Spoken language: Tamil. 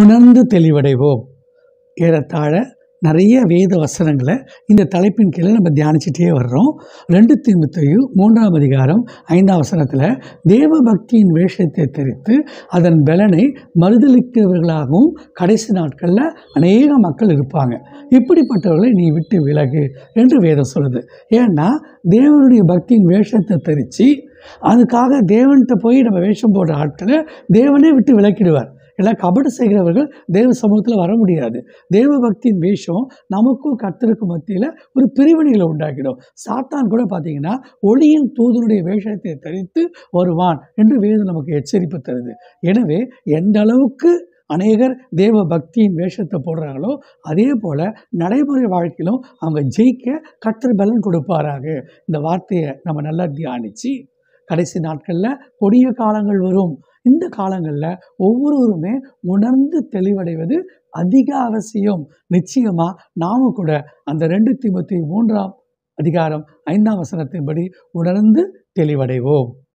உணர்ந்து தெளிவடைவோம் ஏறத்தாழ நிறைய வேத வசனங்களை இந்த தலைப்பின் கீழே நம்ம தியானிச்சுட்டே வர்றோம் ரெண்டு தீமுத்தையும் மூன்றாம் அதிகாரம் ஐந்தாம் வசனத்தில் தேவ பக்தியின் வேஷத்தை தெரித்து அதன் பலனை மறுதளிக்கிறவர்களாகவும் கடைசி நாட்களில் அநேக மக்கள் இருப்பாங்க இப்படிப்பட்டவர்களை நீ விட்டு விலகு என்று வேதம் சொல்லுது ஏன்னா தேவனுடைய பக்தியின் வேஷத்தை தெரித்து அதுக்காக தேவன்கிட்ட போய் நம்ம வேஷம் போடுற ஆட்களை தேவனே விட்டு விளக்கிடுவார் இல்லை கபடு செய்கிறவர்கள் தேவ சமூகத்தில் வர முடியாது தேவ பக்தியின் வேஷம் நமக்கும் கத்தருக்கும் மத்தியில் ஒரு பிரிவினைகளை உண்டாக்கிடும் சாத்தான் கூட பார்த்தீங்கன்னா ஒளியின் தூதனுடைய வேஷத்தை தரித்து வருவான் என்று வேதம் நமக்கு எச்சரிப்பு தருது எனவே எந்த அளவுக்கு அநேகர் தேவ பக்தியின் வேஷத்தை போடுறாங்களோ அதே போல் நடைமுறை வாழ்க்கையிலும் அவங்க ஜெயிக்க கத்தர் பலன் கொடுப்பாராக இந்த வார்த்தையை நம்ம நல்லா தியானித்து கடைசி நாட்களில் கொடிய காலங்கள் வரும் இந்த காலங்களில் ஒவ்வொருவருமே உணர்ந்து தெளிவடைவது அதிக அவசியம் நிச்சயமாக நாம் கூட அந்த ரெண்டு தீபத்தி மூன்றாம் அதிகாரம் ஐந்தாம் வசனத்தின்படி உணர்ந்து தெளிவடைவோம்